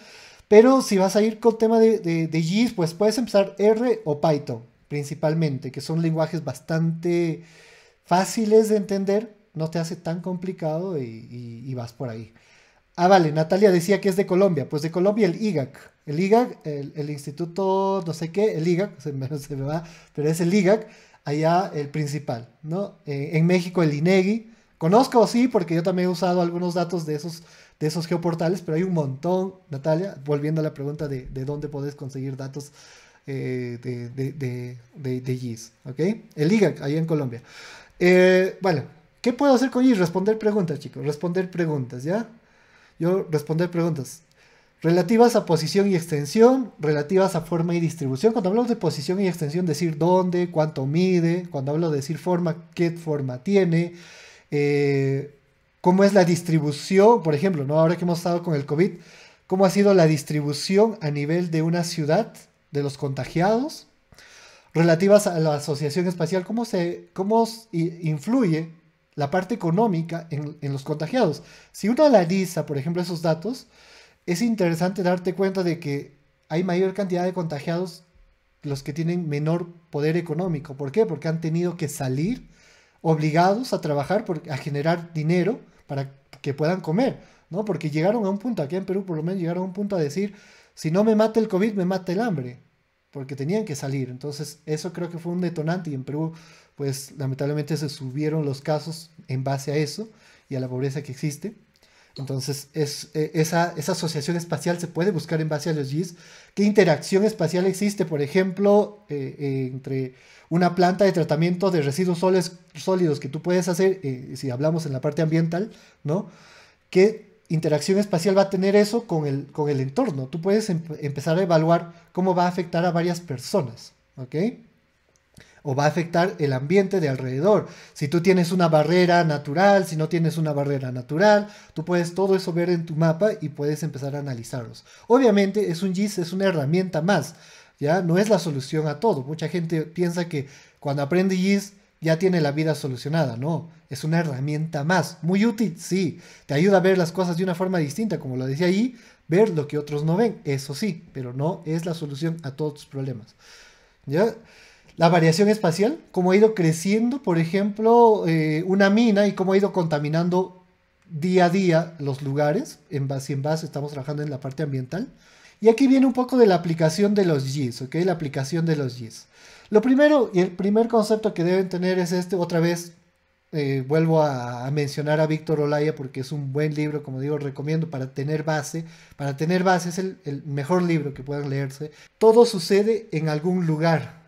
Pero si vas a ir con tema de, de, GIS, pues puedes empezar R o Python principalmente, que son lenguajes bastante fáciles de entender, no te hace tan complicado y, y vas por ahí. Ah, vale, Natalia decía que es de Colombia, pues de Colombia el IGAC, el IGAC, el, instituto no sé qué, el IGAC, se me, va, pero es el IGAC, allá el principal, ¿no? Eh, en México el INEGI. E conozco, sí, porque yo también he usado algunos datos de esos, de esos geoportales, pero hay un montón, Natalia, volviendo a la pregunta de, dónde podés conseguir datos eh, de, GIS, ¿ok? El IGAC, allá en Colombia. Eh, bueno, ¿qué puedo hacer con GIS? Responder preguntas, chicos, responder preguntas, ¿ya? Yo responder preguntas. Relativas a posición y extensión, relativas a forma y distribución. Cuando hablamos de posición y extensión, decir dónde, cuánto mide. Cuando hablo de decir forma, qué forma tiene. Eh, cómo es la distribución, por ejemplo, ¿no? ahora que hemos estado con el COVID, cómo ha sido la distribución a nivel de una ciudad de los contagiados. Relativas a la asociación espacial, cómo, se, cómo influye la parte económica en los contagiados. Si uno analiza, por ejemplo, esos datos, es interesante darte cuenta de que hay mayor cantidad de contagiados los que tienen menor poder económico. ¿Por qué? Porque han tenido que salir obligados a trabajar, a generar dinero para que puedan comer, ¿no? Porque llegaron a un punto, aquí en Perú por lo menos llegaron a un punto a decir, si no me mata el COVID, me mata el hambre, porque tenían que salir. Entonces, eso creo que fue un detonante y en Perú, pues lamentablemente se subieron los casos en base a eso y a la pobreza que existe. Entonces, eh, esa, asociación espacial se puede buscar en base a los GIS. ¿Qué interacción espacial existe, por ejemplo, eh, eh, entre una planta de tratamiento de residuos sólidos que tú puedes hacer, si hablamos en la parte ambiental, ¿no? ¿Qué interacción espacial va a tener eso con el, con el entorno? Tú puedes em, empezar a evaluar cómo va a afectar a varias personas, ¿ok? o va a afectar el ambiente de alrededor. Si tú tienes una barrera natural, si no tienes una barrera natural, tú puedes todo eso ver en tu mapa y puedes empezar a analizarlos. Obviamente es un GIS, es una herramienta más, ¿ya? No es la solución a todo. Mucha gente piensa que cuando aprende GIS ya tiene la vida solucionada, no, es una herramienta más, muy útil, sí, te ayuda a ver las cosas de una forma distinta, como lo decía ahí, ver lo que otros no ven, eso sí, pero no es la solución a todos tus problemas. ¿Ya? la variación espacial, cómo ha ido creciendo, por ejemplo, eh, una mina y cómo ha ido contaminando día a día los lugares, en base en base estamos trabajando en la parte ambiental. Y aquí viene un poco de la aplicación de los Gs, La aplicación de los GIS Lo primero y el primer concepto que deben tener es este, otra vez eh, vuelvo a, mencionar a Víctor Olaya porque es un buen libro, como digo, recomiendo para tener base. Para tener base es el mejor libro que puedan leerse. Todo sucede en algún lugar,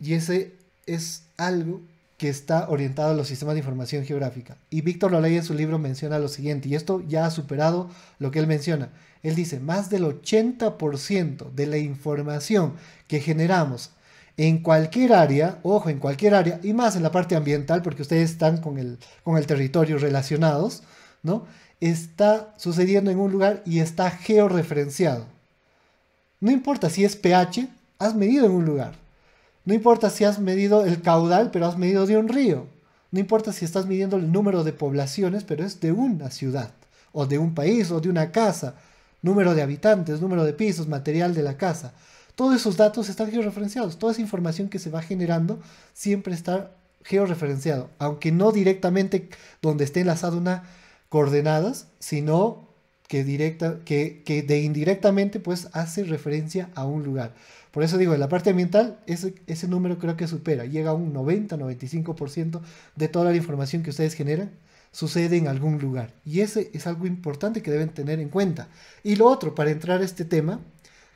y ese es algo que está orientado a los sistemas de información geográfica. Y Víctor Lolay en su libro menciona lo siguiente, y esto ya ha superado lo que él menciona. Él dice, más del 80% de la información que generamos en cualquier área, ojo, en cualquier área, y más en la parte ambiental, porque ustedes están con el, con el territorio relacionados, ¿no? Está sucediendo en un lugar y está georreferenciado. No importa si es pH, has medido en un lugar no importa si has medido el caudal, pero has medido de un río. No importa si estás midiendo el número de poblaciones, pero es de una ciudad, o de un país, o de una casa. Número de habitantes, número de pisos, material de la casa. Todos esos datos están georreferenciados. Toda esa información que se va generando siempre está georreferenciado, aunque no directamente donde esté enlazada una coordenadas, sino que, directa, que de indirectamente pues hace referencia a un lugar. Por eso digo, en la parte ambiental, ese, ese número creo que supera, llega a un 90-95% de toda la información que ustedes generan sucede en algún lugar. Y ese es algo importante que deben tener en cuenta. Y lo otro, para entrar a este tema,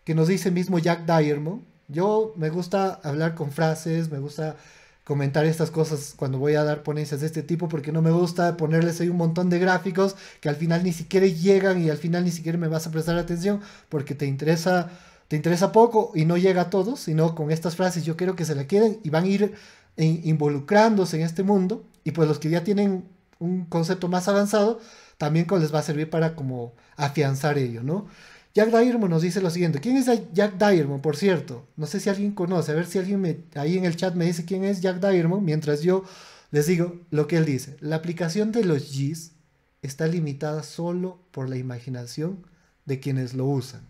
que nos dice mismo Jack Diamond, yo me gusta hablar con frases, me gusta comentar estas cosas cuando voy a dar ponencias de este tipo porque no me gusta ponerles ahí un montón de gráficos que al final ni siquiera llegan y al final ni siquiera me vas a prestar atención porque te interesa interesa poco y no llega a todos, sino con estas frases yo quiero que se la queden y van a ir involucrándose en este mundo y pues los que ya tienen un concepto más avanzado también les va a servir para como afianzar ello, ¿no? Jack Diamond nos dice lo siguiente, ¿quién es Jack Diamond, por cierto? No sé si alguien conoce, a ver si alguien me, ahí en el chat me dice quién es Jack Diamond, mientras yo les digo lo que él dice. La aplicación de los G's está limitada solo por la imaginación de quienes lo usan.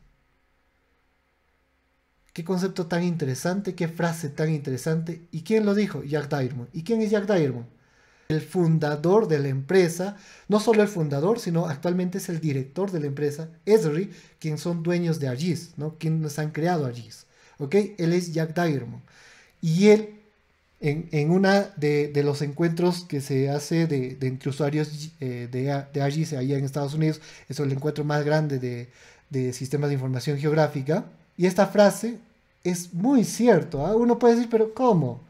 Qué concepto tan interesante, qué frase tan interesante. ¿Y quién lo dijo? Jack Diamond. ¿Y quién es Jack Diamond? El fundador de la empresa, no solo el fundador, sino actualmente es el director de la empresa, Esri, quien son dueños de Argis, ¿no? Quienes han creado Argis. ¿Ok? Él es Jack Diamond. Y él, en, en uno de, los encuentros que se hace de, entre usuarios eh, de, de Argis allá en Estados Unidos, es el encuentro más grande de, de sistemas de información geográfica, y esta frase es muy cierto. ¿ah? Uno puede decir, pero ¿cómo?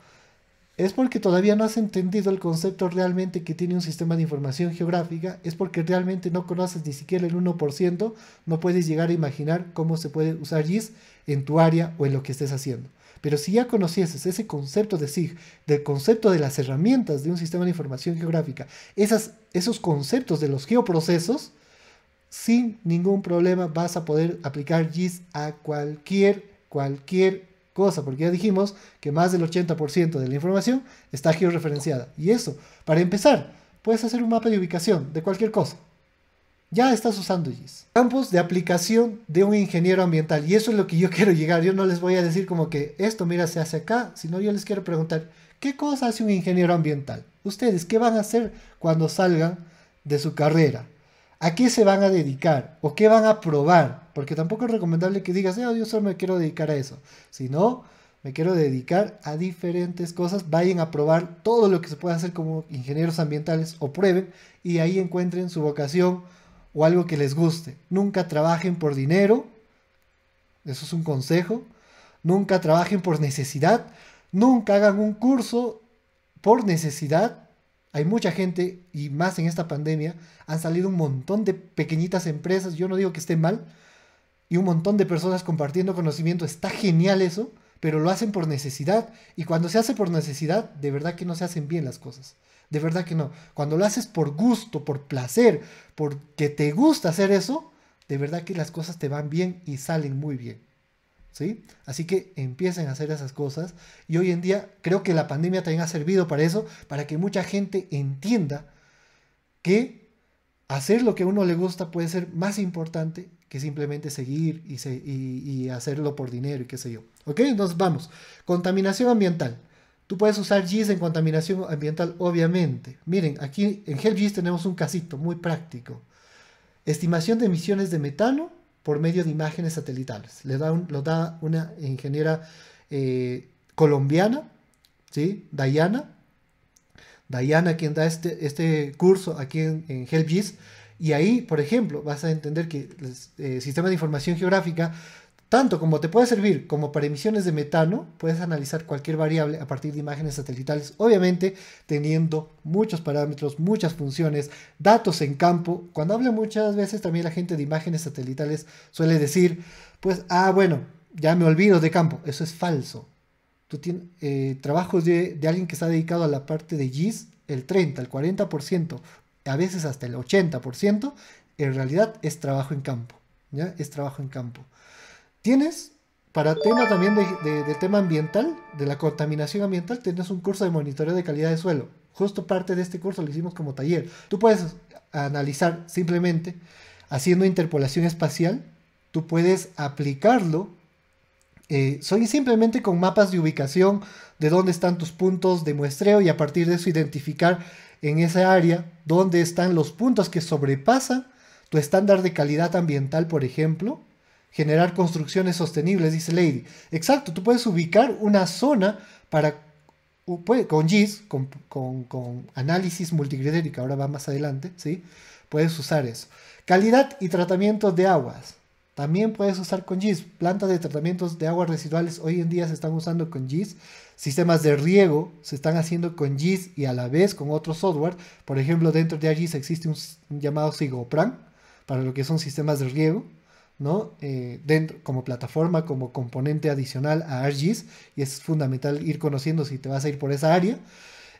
Es porque todavía no has entendido el concepto realmente que tiene un sistema de información geográfica, es porque realmente no conoces ni siquiera el 1%, no puedes llegar a imaginar cómo se puede usar GIS en tu área o en lo que estés haciendo. Pero si ya conocieses ese concepto de SIG, del concepto de las herramientas de un sistema de información geográfica, esos conceptos de los geoprocesos, sin ningún problema vas a poder aplicar GIS a cualquier, cualquier cosa, porque ya dijimos que más del 80% de la información está georreferenciada. Y eso, para empezar, puedes hacer un mapa de ubicación de cualquier cosa. Ya estás usando GIS. Campos de aplicación de un ingeniero ambiental. Y eso es lo que yo quiero llegar. Yo no les voy a decir como que esto, mira, se hace acá, sino yo les quiero preguntar, ¿qué cosa hace un ingeniero ambiental? Ustedes, ¿qué van a hacer cuando salgan de su carrera? ¿A qué se van a dedicar? ¿O qué van a probar? Porque tampoco es recomendable que digas, yo solo me quiero dedicar a eso. Si no, me quiero dedicar a diferentes cosas. Vayan a probar todo lo que se puede hacer como ingenieros ambientales o prueben y ahí encuentren su vocación o algo que les guste. Nunca trabajen por dinero. Eso es un consejo. Nunca trabajen por necesidad. Nunca hagan un curso por necesidad hay mucha gente, y más en esta pandemia, han salido un montón de pequeñitas empresas, yo no digo que esté mal, y un montón de personas compartiendo conocimiento, está genial eso, pero lo hacen por necesidad, y cuando se hace por necesidad, de verdad que no se hacen bien las cosas, de verdad que no. Cuando lo haces por gusto, por placer, porque te gusta hacer eso, de verdad que las cosas te van bien y salen muy bien. Así que empiecen a hacer esas cosas. Y hoy en día creo que la pandemia también ha servido para eso, para que mucha gente entienda que hacer lo que a uno le gusta puede ser más importante que simplemente seguir y, hacerlo por dinero y qué sé yo. ¿Ok? Entonces vamos. Contaminación ambiental. Tú puedes usar GIS en contaminación ambiental, obviamente. Miren, aquí en GIS tenemos un casito muy práctico. Estimación de emisiones de metano por medio de imágenes satelitales. Le da lo da una ingeniera eh, colombiana, ¿sí? Dayana. Dayana quien da este, este curso aquí en, en Y ahí, por ejemplo, vas a entender que el eh, sistema de información geográfica tanto como te puede servir como para emisiones de metano, puedes analizar cualquier variable a partir de imágenes satelitales, obviamente teniendo muchos parámetros, muchas funciones, datos en campo. Cuando habla muchas veces también la gente de imágenes satelitales suele decir, pues, ah, bueno, ya me olvido de campo. Eso es falso. Tú tienes eh, trabajos de, alguien que está dedicado a la parte de GIS, el 30, el 40%, a veces hasta el 80%, en realidad es trabajo en campo. ¿ya? Es trabajo en campo. Tienes, para tema también de, tema ambiental, de la contaminación ambiental, tienes un curso de monitoreo de calidad de suelo. Justo parte de este curso lo hicimos como taller. Tú puedes analizar simplemente haciendo interpolación espacial, tú puedes aplicarlo eh, soy simplemente con mapas de ubicación de dónde están tus puntos de muestreo y a partir de eso identificar en esa área dónde están los puntos que sobrepasan tu estándar de calidad ambiental, por ejemplo, generar construcciones sostenibles, dice Lady. Exacto, tú puedes ubicar una zona para, con GIS, con, análisis multicriterio, que ahora va más adelante, ¿sí? Puedes usar eso. Calidad y tratamiento de aguas. También puedes usar con GIS. Plantas de tratamientos de aguas residuales hoy en día se están usando con GIS. Sistemas de riego se están haciendo con GIS y a la vez con otro software. Por ejemplo, dentro de GIS existe un llamado SIGOPRAN para lo que son sistemas de riego. ¿no? Eh, dentro, como plataforma, como componente adicional a ArcGIS, y es fundamental ir conociendo si te vas a ir por esa área.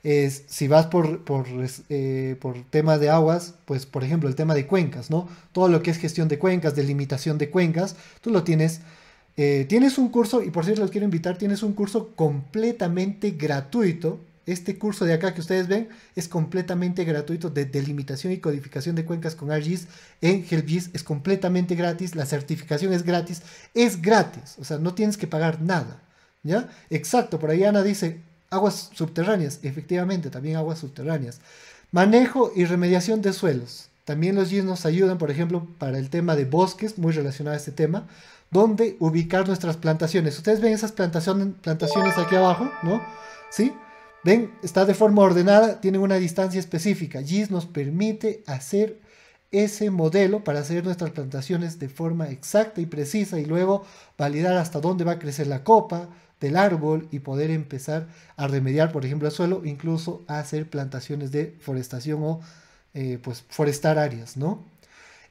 Es, si vas por, por, eh, temas de aguas, pues por ejemplo el tema de cuencas, ¿no? Todo lo que es gestión de cuencas, delimitación de cuencas, tú lo tienes. Eh, tienes un curso, y por cierto los quiero invitar, tienes un curso completamente gratuito este curso de acá que ustedes ven es completamente gratuito de delimitación y codificación de cuencas con ArcGIS en HelpGIS. Es completamente gratis, la certificación es gratis, es gratis, o sea, no tienes que pagar nada. ¿Ya? Exacto, por ahí Ana dice aguas subterráneas, efectivamente, también aguas subterráneas. Manejo y remediación de suelos. También los GIS nos ayudan, por ejemplo, para el tema de bosques, muy relacionado a este tema, donde ubicar nuestras plantaciones. Ustedes ven esas plantaciones, plantaciones aquí abajo, ¿no? ¿Sí? Ven, está de forma ordenada, tiene una distancia específica. GIS nos permite hacer ese modelo para hacer nuestras plantaciones de forma exacta y precisa y luego validar hasta dónde va a crecer la copa del árbol y poder empezar a remediar, por ejemplo, el suelo, incluso a hacer plantaciones de forestación o eh, pues forestar áreas, ¿no?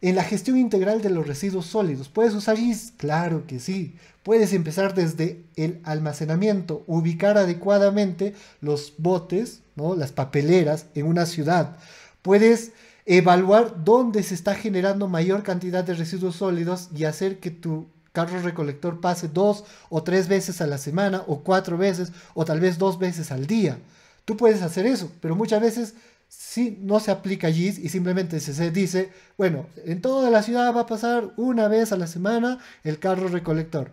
En la gestión integral de los residuos sólidos, ¿puedes usar GIS? Claro que sí. Puedes empezar desde el almacenamiento, ubicar adecuadamente los botes, ¿no? las papeleras en una ciudad. Puedes evaluar dónde se está generando mayor cantidad de residuos sólidos y hacer que tu carro recolector pase dos o tres veces a la semana o cuatro veces o tal vez dos veces al día. Tú puedes hacer eso, pero muchas veces si no se aplica allí y simplemente se dice, bueno, en toda la ciudad va a pasar una vez a la semana el carro recolector.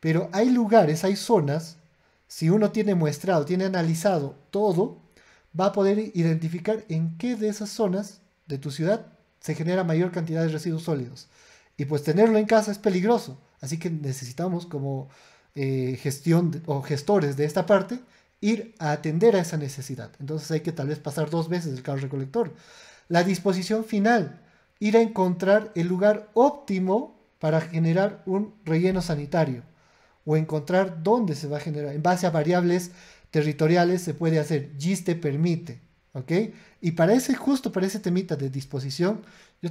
Pero hay lugares, hay zonas, si uno tiene muestrado, tiene analizado todo, va a poder identificar en qué de esas zonas de tu ciudad se genera mayor cantidad de residuos sólidos. Y pues tenerlo en casa es peligroso. Así que necesitamos como eh, gestión o gestores de esta parte ir a atender a esa necesidad. Entonces hay que tal vez pasar dos veces el carro recolector. La disposición final, ir a encontrar el lugar óptimo para generar un relleno sanitario o encontrar dónde se va a generar. En base a variables territoriales se puede hacer. GIS te permite. ¿Ok? Y para ese, justo para ese temita de disposición,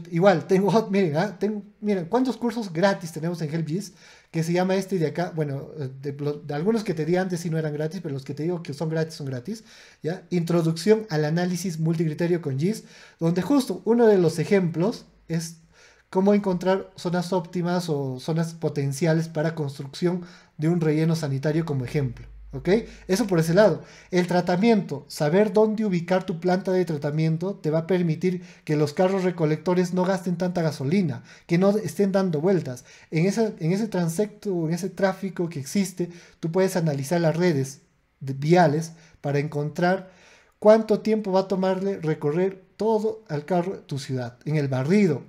igual tengo, miren, ¿ah? miren, ¿cuántos cursos gratis tenemos en HelpGIS? que se llama este de acá, bueno, eh, de, algunos que te di antes sí no eran gratis, pero los que te digo que son gratis son gratis, ¿ya? Introducción al análisis multicriterio con GIS, donde justo uno de los ejemplos es cómo encontrar zonas óptimas o zonas potenciales para construcción de un relleno sanitario como ejemplo. ¿Ok? Eso por ese lado. El tratamiento, saber dónde ubicar tu planta de tratamiento te va a permitir que los carros recolectores no gasten tanta gasolina, que no estén dando vueltas. En ese, en ese transecto, en ese tráfico que existe, tú puedes analizar las redes viales para encontrar cuánto tiempo va a tomarle recorrer todo al carro de tu ciudad. En el barrido,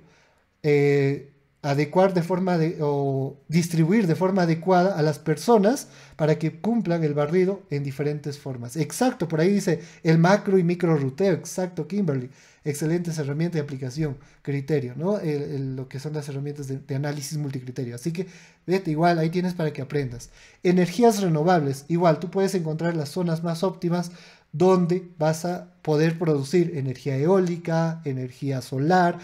eh, adecuar de forma de, o distribuir de forma adecuada a las personas para que cumplan el barrido en diferentes formas. Exacto, por ahí dice el macro y micro ruteo. Exacto, Kimberly. Excelentes herramientas de aplicación, criterio, ¿no? lo que son las herramientas de, de análisis multicriterio. Así que, vete, igual, ahí tienes para que aprendas. Energías renovables, igual, tú puedes encontrar las zonas más óptimas donde vas a poder producir energía eólica, energía solar,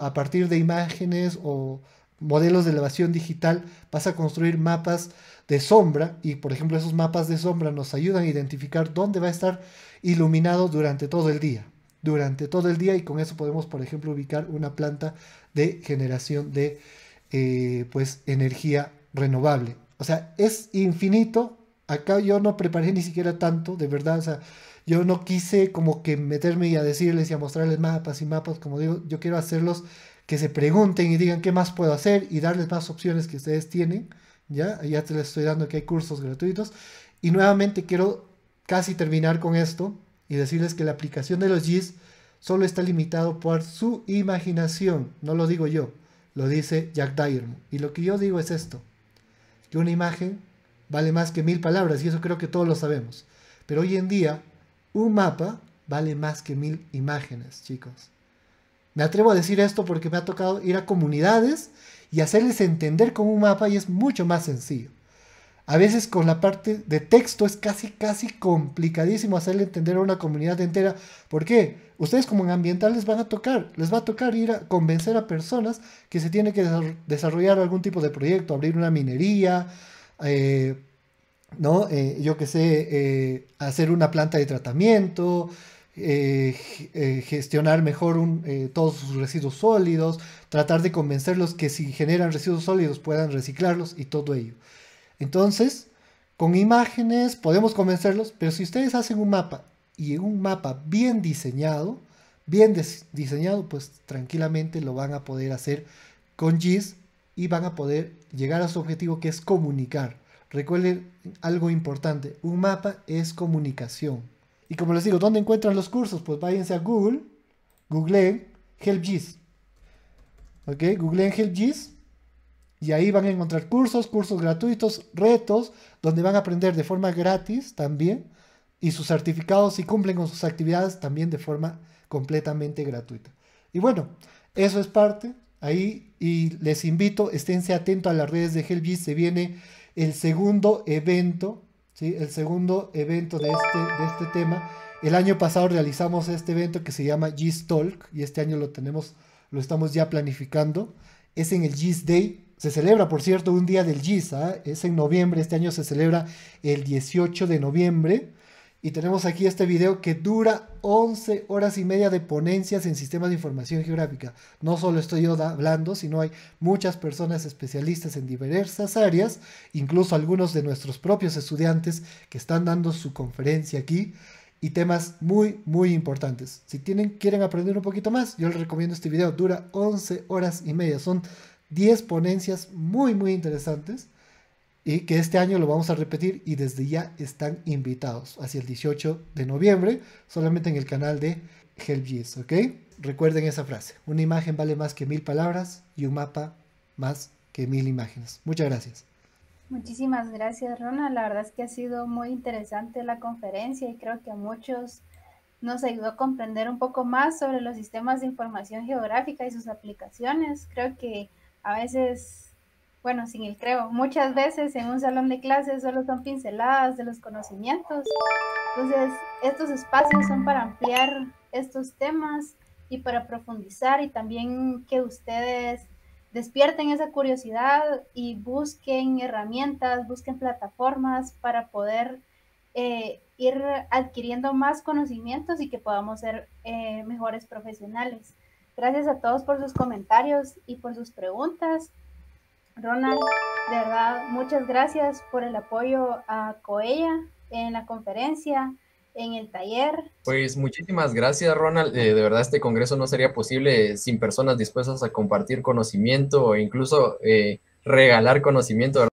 a partir de imágenes o modelos de elevación digital, vas a construir mapas de sombra y por ejemplo esos mapas de sombra nos ayudan a identificar dónde va a estar iluminado durante todo el día durante todo el día y con eso podemos, por ejemplo, ubicar una planta de generación de eh, pues, energía renovable. O sea, es infinito. Acá yo no preparé ni siquiera tanto, de verdad yo no quise como que meterme y a decirles y a mostrarles mapas y mapas, como digo, yo quiero hacerlos que se pregunten y digan qué más puedo hacer y darles más opciones que ustedes tienen, ya, ya te les estoy dando que hay cursos gratuitos y nuevamente quiero casi terminar con esto y decirles que la aplicación de los GIS solo está limitado por su imaginación, no lo digo yo, lo dice Jack Dyer. Y lo que yo digo es esto, que una imagen vale más que mil palabras y eso creo que todos lo sabemos. Pero hoy en día un mapa vale más que mil imágenes, chicos. Me atrevo a decir esto porque me ha tocado ir a comunidades y hacerles entender con un mapa y es mucho más sencillo. A veces con la parte de texto es casi, casi complicadísimo hacerle entender a una comunidad entera. ¿Por qué? Ustedes como en ambiental les van a tocar, les va a tocar ir a convencer a personas que se tiene que desarrollar algún tipo de proyecto, abrir una minería, eh, ¿no? Eh, yo que sé, eh, hacer una planta de tratamiento, eh, gestionar mejor todos sus residuos sólidos, tratar de convencerlos que si generan residuos sólidos puedan reciclarlos y todo ello. Entonces, con imágenes podemos convencerlos, pero si ustedes hacen un mapa y un mapa bien diseñado, bien diseñado, pues tranquilamente lo van a poder hacer con GIS y van a poder llegar a su objetivo que es comunicar Recuerden algo importante, un mapa es comunicación. Y como les digo, ¿dónde encuentran los cursos? Pues váyanse a Google, googleen HelpGIS. ¿Ok? Googleen HelpGIS y ahí van a encontrar cursos, cursos gratuitos, retos, donde van a aprender de forma gratis también y sus certificados si cumplen con sus actividades también de forma completamente gratuita. Y bueno, eso es parte ahí y les invito, esténse atentos a las redes de HelpGIS, se viene el segundo evento, ¿sí? el segundo evento de este, de este tema. El año pasado realizamos este evento que se llama GIS Talk y este año lo tenemos, lo estamos ya planificando. Es en el GIS Day. Se celebra, por cierto, un día del GIS. ¿ah? Es en noviembre. Este año se celebra el 18 de noviembre. Y tenemos aquí este video que dura 11 horas y media de ponencias en sistemas de información geográfica. No solo estoy yo hablando, sino hay muchas personas especialistas en diversas áreas, incluso algunos de nuestros propios estudiantes que están dando su conferencia aquí y temas muy, muy importantes. Si tienen, quieren aprender un poquito más, yo les recomiendo este video. Dura 11 horas y media. Son 10 ponencias muy, muy interesantes y que este año lo vamos a repetir y desde ya están invitados hacia el 18 de noviembre, solamente en el canal de HelpGIS, ¿ok? Recuerden esa frase, una imagen vale más que mil palabras y un mapa más que mil imágenes. Muchas gracias. Muchísimas gracias, Rona. La verdad es que ha sido muy interesante la conferencia y creo que a muchos nos ayudó a comprender un poco más sobre los sistemas de información geográfica y sus aplicaciones. Creo que a veces bueno, sin el creo, muchas veces en un salón de clases solo son pinceladas de los conocimientos. Entonces, estos espacios son para ampliar estos temas y para profundizar y también que ustedes despierten esa curiosidad y busquen herramientas, busquen plataformas para poder eh, ir adquiriendo más conocimientos y que podamos ser eh, mejores profesionales. Gracias a todos por sus comentarios y por sus preguntas. Ronald, de verdad, muchas gracias por el apoyo a Coella en la conferencia, en el taller. Pues muchísimas gracias, Ronald. Eh, de verdad, este congreso no sería posible sin personas dispuestas a compartir conocimiento o incluso eh, regalar conocimiento.